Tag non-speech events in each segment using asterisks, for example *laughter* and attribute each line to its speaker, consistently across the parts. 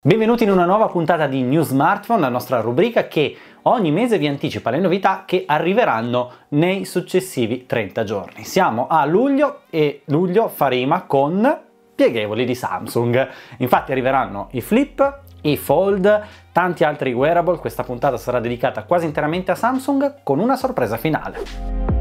Speaker 1: Benvenuti in una nuova puntata di New Smartphone, la nostra rubrica che ogni mese vi anticipa le novità che arriveranno nei successivi 30 giorni. Siamo a luglio e luglio faremo con pieghevoli di Samsung. Infatti arriveranno i flip, i fold, tanti altri wearable. Questa puntata sarà dedicata quasi interamente a Samsung con una sorpresa finale.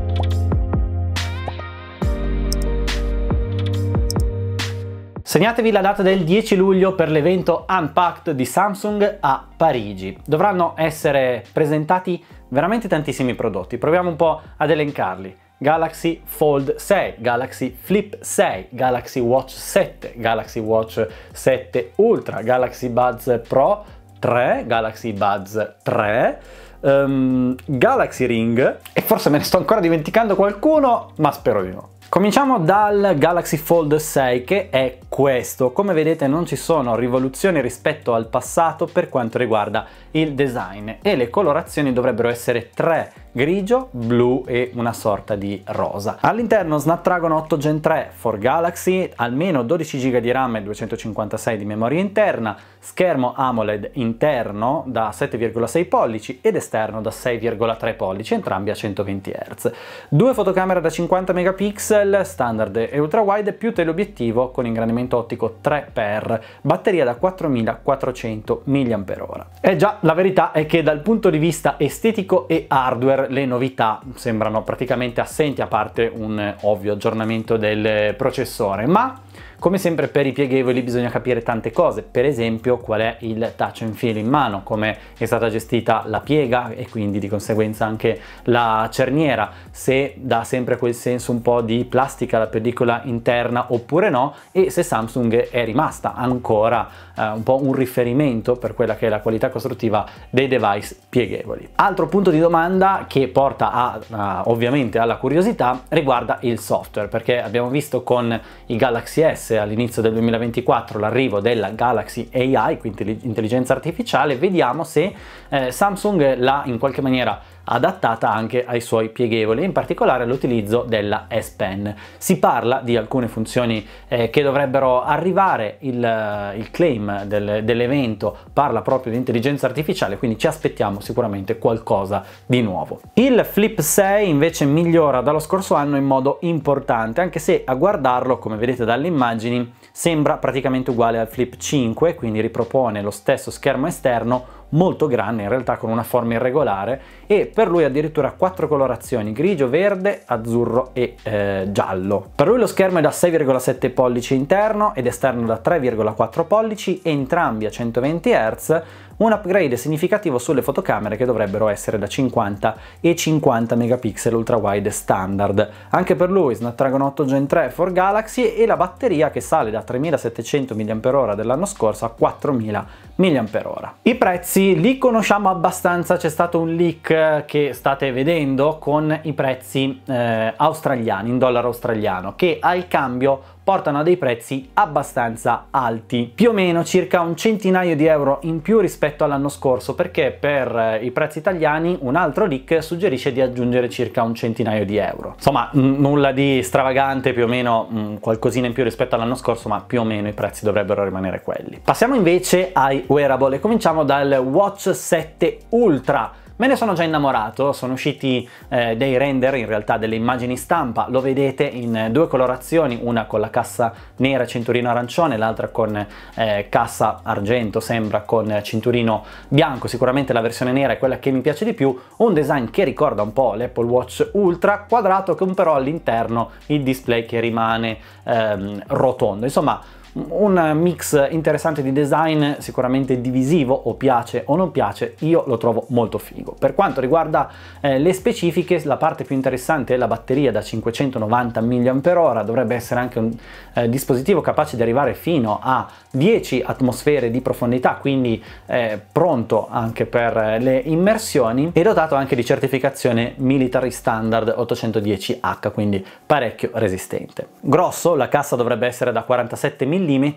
Speaker 1: Segnatevi la data del 10 luglio per l'evento Unpacked di Samsung a Parigi. Dovranno essere presentati veramente tantissimi prodotti, proviamo un po' ad elencarli. Galaxy Fold 6, Galaxy Flip 6, Galaxy Watch 7, Galaxy Watch 7 Ultra, Galaxy Buds Pro 3, Galaxy Buds 3, um, ehm, Galaxy Ring e forse me ne sto ancora dimenticando qualcuno, ma spero di no. Cominciamo dal Galaxy Fold 6 che è questo. Come vedete non ci sono rivoluzioni rispetto al passato per quanto riguarda il design e le colorazioni dovrebbero essere tre grigio, blu e una sorta di rosa. All'interno Snapdragon 8 Gen 3 for Galaxy, almeno 12 GB di RAM e 256 di memoria interna, schermo AMOLED interno da 7,6 pollici ed esterno da 6,3 pollici, entrambi a 120 Hz. Due fotocamere da 50 megapixel pixel, standard e ultra wide più teleobiettivo con ingrandimento ottico 3x, batteria da 4400 mAh. E già, la verità è che dal punto di vista estetico e hardware le novità sembrano praticamente assenti a parte un ovvio aggiornamento del processore, ma come sempre per i pieghevoli bisogna capire tante cose, per esempio qual è il touch and feel in mano, come è stata gestita la piega e quindi di conseguenza anche la cerniera, se dà sempre quel senso un po' di plastica alla pellicola interna oppure no e se Samsung è rimasta ancora eh, un po' un riferimento per quella che è la qualità costruttiva dei device pieghevoli. Altro punto di domanda che porta a, a, ovviamente alla curiosità riguarda il software perché abbiamo visto con i Galaxy S annunciasse all'inizio del 2024 l'arrivo della Galaxy AI, quindi intelligenza artificiale, vediamo se eh, Samsung l'ha in qualche maniera adattata anche ai suoi pieghevoli, in particolare all'utilizzo della S Pen. Si parla di alcune funzioni eh, che dovrebbero arrivare, il, eh, il claim del, dell'evento parla proprio di intelligenza artificiale, quindi ci aspettiamo sicuramente qualcosa di nuovo. Il Flip 6 invece migliora dallo scorso anno in modo importante, anche se a guardarlo, come vedete dalle immagini, Sembra praticamente uguale al Flip 5, quindi ripropone lo stesso schermo esterno molto grande, in realtà con una forma irregolare, e per lui addirittura quattro colorazioni, grigio, verde, azzurro e eh, giallo. Per lui lo schermo è da 6,7 pollici interno ed esterno da 3,4 pollici, entrambi a 120 Hz, un upgrade significativo sulle fotocamere che dovrebbero essere da 50 e 50 megapixel ultrawide standard. Anche per lui Snapdragon 8 Gen 3 for Galaxy e la batteria che sale da 3700 mAh dell'anno scorso a 4000 mAh. I prezzi li conosciamo abbastanza, c'è stato un leak che state vedendo con i prezzi eh, australiani, in dollaro australiano, che al cambio portano a dei prezzi abbastanza alti, più o meno circa un centinaio di euro in più rispetto all'anno scorso, perché per eh, i prezzi italiani un altro leak suggerisce di aggiungere circa un centinaio di euro. Insomma, nulla di stravagante, più o meno mh, mm, qualcosina in più rispetto all'anno scorso, ma più o meno i prezzi dovrebbero rimanere quelli. Passiamo invece ai wearable e cominciamo dal Watch 7 Ultra Me ne sono già innamorato, sono usciti eh, dei render, in realtà delle immagini stampa, lo vedete in eh, due colorazioni, una con la cassa nera e cinturino arancione, l'altra con eh, cassa argento, sembra con cinturino bianco, sicuramente la versione nera è quella che mi piace di più, un design che ricorda un po' l'Apple Watch Ultra, quadrato con però all'interno il display che rimane ehm, rotondo, insomma un mix interessante di design sicuramente divisivo o piace o non piace io lo trovo molto figo per quanto riguarda eh, le specifiche la parte più interessante è la batteria da 590 mAh dovrebbe essere anche un eh, dispositivo capace di arrivare fino a 10 atmosfere di profondità quindi eh, pronto anche per eh, le immersioni e dotato anche di certificazione military standard 810H quindi parecchio resistente grosso la cassa dovrebbe essere da 47 mm, mm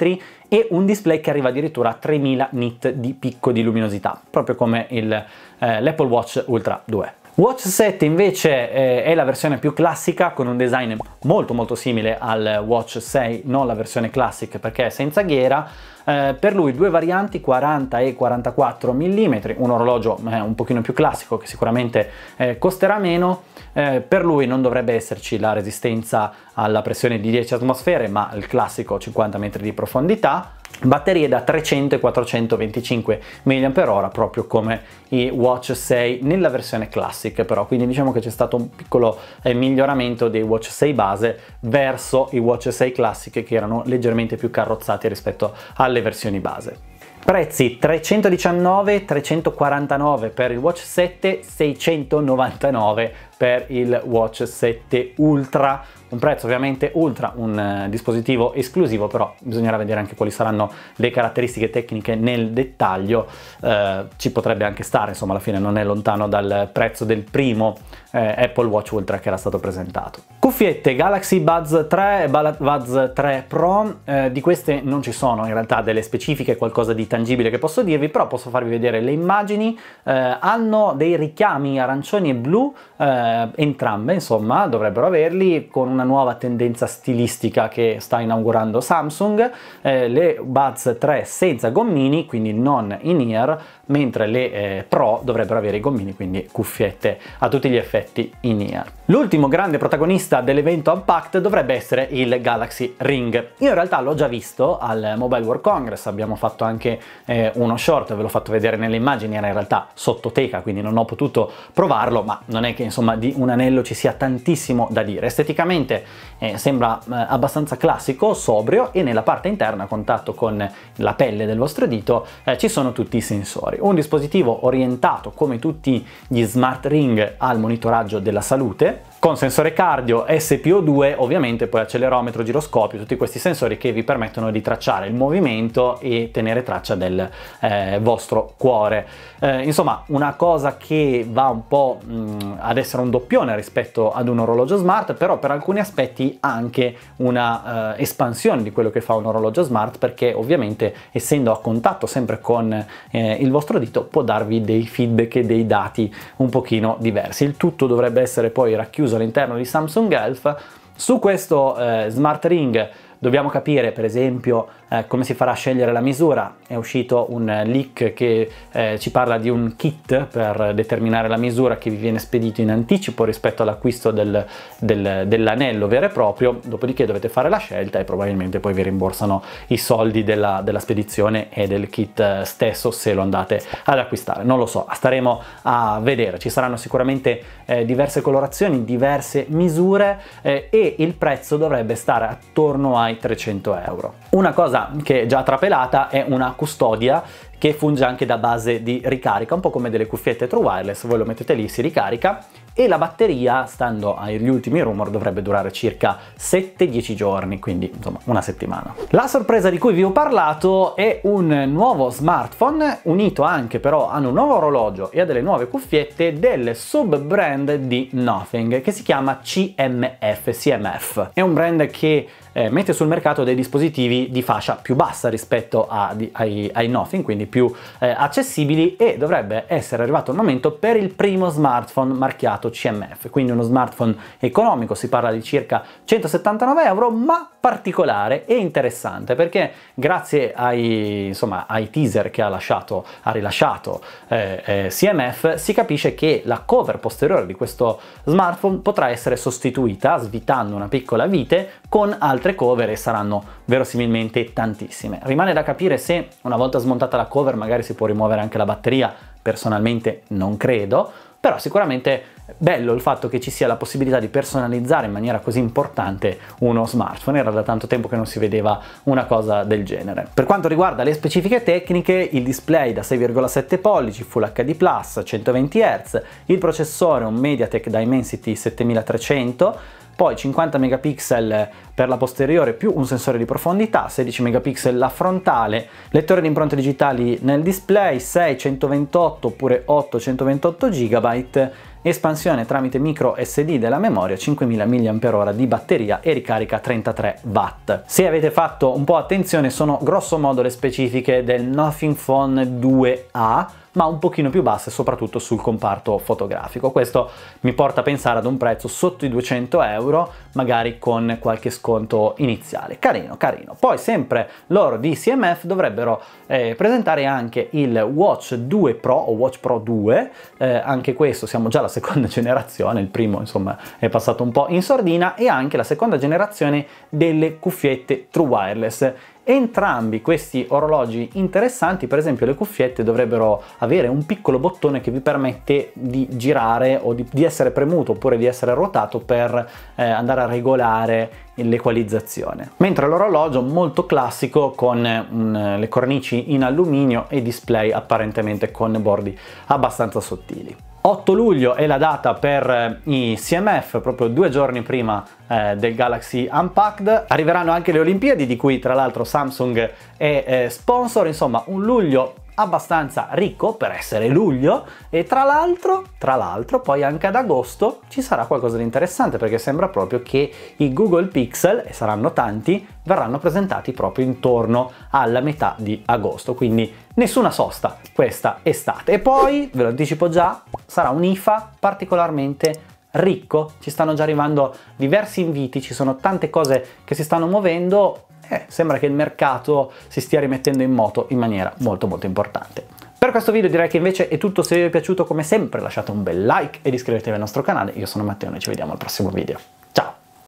Speaker 1: e un display che arriva addirittura a 3000 nit di picco di luminosità, proprio come eh, l'Apple eh, Watch Ultra 2. Watch 7 invece eh, è la versione più classica con un design molto molto simile al Watch 6, non la versione classic perché è senza ghiera, eh, per lui due varianti 40 e 44 mm, un orologio eh, un pochino più classico che sicuramente eh, costerà meno, eh, per lui non dovrebbe esserci la resistenza alla pressione di 10 atmosfere ma il classico 50 metri di profondità, batterie da 300 e 425 mAh proprio come i Watch 6 nella versione classic però quindi diciamo che c'è stato un piccolo eh, miglioramento dei Watch 6 base verso i Watch 6 classic che erano leggermente più carrozzati rispetto alle versioni base Prezzi 319, 349 per il Watch 7, 699 per il Watch 7 Ultra un prezzo ovviamente ultra, un eh, dispositivo esclusivo, però bisognerà vedere anche quali saranno le caratteristiche tecniche nel dettaglio, eh, ci potrebbe anche stare, insomma alla fine non è lontano dal prezzo del primo eh, Apple Watch Ultra che era stato presentato. Cuffiette Galaxy Buds 3 e Buds 3 Pro, eh, di queste non ci sono in realtà delle specifiche, qualcosa di tangibile che posso dirvi, però posso farvi vedere le immagini, eh, hanno dei richiami arancioni e blu, eh, entrambe insomma dovrebbero averli con una una nuova tendenza stilistica che sta inaugurando Samsung, eh, le Buds 3 senza gommini, quindi non in ear, mentre le eh, Pro dovrebbero avere i gommini, quindi cuffiette a tutti gli effetti in ear. L'ultimo grande protagonista dell'evento Unpacked dovrebbe essere il Galaxy Ring. Io in realtà l'ho già visto al Mobile World Congress, abbiamo fatto anche eh, uno short, ve l'ho fatto vedere nelle immagini, era in realtà sottoteca, quindi non ho potuto provarlo, ma non è che insomma di un anello ci sia tantissimo da dire. Esteticamente Esteticamente eh, sembra eh, abbastanza classico, sobrio e nella parte interna a contatto con la pelle del vostro dito eh, ci sono tutti i sensori. Un dispositivo orientato come tutti gli smart ring al monitoraggio della salute con sensore cardio, SPO2, ovviamente poi accelerometro, giroscopio, tutti questi sensori che vi permettono di tracciare il movimento e tenere traccia del eh, vostro cuore. Eh, insomma, una cosa che va un po' mh, ad essere un doppione rispetto ad un orologio smart, però per alcuni aspetti anche una eh, espansione di quello che fa un orologio smart, perché ovviamente essendo a contatto sempre con eh, il vostro dito può darvi dei feedback e dei dati un pochino diversi. Il tutto dovrebbe essere poi racchiuso chiuso all'interno di Samsung Health. Su questo eh, smart ring dobbiamo capire per esempio eh, come si farà a scegliere la misura è uscito un leak che eh, ci parla di un kit per determinare la misura che vi viene spedito in anticipo rispetto all'acquisto del, del, dell'anello vero e proprio dopodiché dovete fare la scelta e probabilmente poi vi rimborsano i soldi della, della spedizione e del kit eh, stesso se lo andate ad acquistare non lo so staremo a vedere ci saranno sicuramente eh, diverse colorazioni diverse misure eh, e il prezzo dovrebbe stare attorno ai 300 euro una cosa questa che è già trapelata è una custodia che funge anche da base di ricarica, un po' come delle cuffiette true wireless, voi lo mettete lì, si ricarica e la batteria, stando agli ultimi rumor, dovrebbe durare circa 7-10 giorni, quindi insomma una settimana. La sorpresa di cui vi ho parlato è un nuovo smartphone unito anche però a un nuovo orologio e a delle nuove cuffiette del sub-brand di Nothing che si chiama CMF, CMF. È un brand che eh, mette sul mercato dei dispositivi di fascia più bassa rispetto a, di, ai, ai, Nothing, quindi più eh, accessibili e dovrebbe essere arrivato il momento per il primo smartphone marchiato CMF, quindi uno smartphone economico, si parla di circa 179 euro, ma particolare e interessante perché grazie ai, insomma, ai teaser che ha, lasciato, ha rilasciato eh, eh CMF si capisce che la cover posteriore di questo smartphone potrà essere sostituita, svitando una piccola vite, con altri altre cover e saranno verosimilmente tantissime. Rimane da capire se una volta smontata la cover magari si può rimuovere anche la batteria, personalmente non credo, però sicuramente bello il fatto che ci sia la possibilità di personalizzare in maniera così importante uno smartphone, era da tanto tempo che non si vedeva una cosa del genere. Per quanto riguarda le specifiche tecniche, il display da 6,7 pollici, Full HD+, 120 Hz, il processore un MediaTek Dimensity 7300, poi 50 megapixel per la posteriore più un sensore di profondità, 16 megapixel la frontale, lettore di impronte digitali nel display, 628 oppure 828 GB, espansione tramite micro SD della memoria, 5000 mAh di batteria e ricarica 33 watt. Se avete fatto un po' attenzione sono grosso modo le specifiche del Nothing Phone 2A, ma un pochino più basse soprattutto sul comparto fotografico. Questo mi porta a pensare ad un prezzo sotto i 200 euro, magari con qualche sconto iniziale. Carino, carino. Poi sempre loro di CMF dovrebbero eh, presentare anche il Watch 2 Pro o Watch Pro 2, eh, anche questo siamo già alla seconda *laughs* generazione, il primo insomma è passato un po' in sordina e anche la seconda generazione delle cuffiette True Wireless Entrambi questi orologi interessanti, per esempio le cuffiette dovrebbero avere un piccolo bottone che vi permette di girare o di, di essere premuto oppure di essere ruotato per eh, andare a regolare l'equalizzazione. Mentre l'orologio molto classico con mh, mm, le cornici in alluminio e display apparentemente con bordi abbastanza sottili. 8 luglio è la data per eh, i CMF, proprio due giorni prima eh, del Galaxy Unpacked. Arriveranno anche le Olimpiadi, di cui tra l'altro Samsung è eh, sponsor, insomma un luglio abbastanza ricco per essere luglio e tra l'altro, tra l'altro poi anche ad agosto ci sarà qualcosa di interessante perché sembra proprio che i Google Pixel, e saranno tanti, verranno presentati proprio intorno alla metà di agosto, quindi Nessuna sosta questa estate. E poi, ve lo anticipo già, sarà un IFA particolarmente ricco. Ci stanno già arrivando diversi inviti, ci sono tante cose che si stanno muovendo. Eh, sembra che il mercato si stia rimettendo in moto in maniera molto molto importante. Per questo video direi che invece è tutto, se vi è piaciuto come sempre lasciate un bel like ed iscrivetevi al nostro canale, io sono Matteo e ci vediamo al prossimo video. Ciao!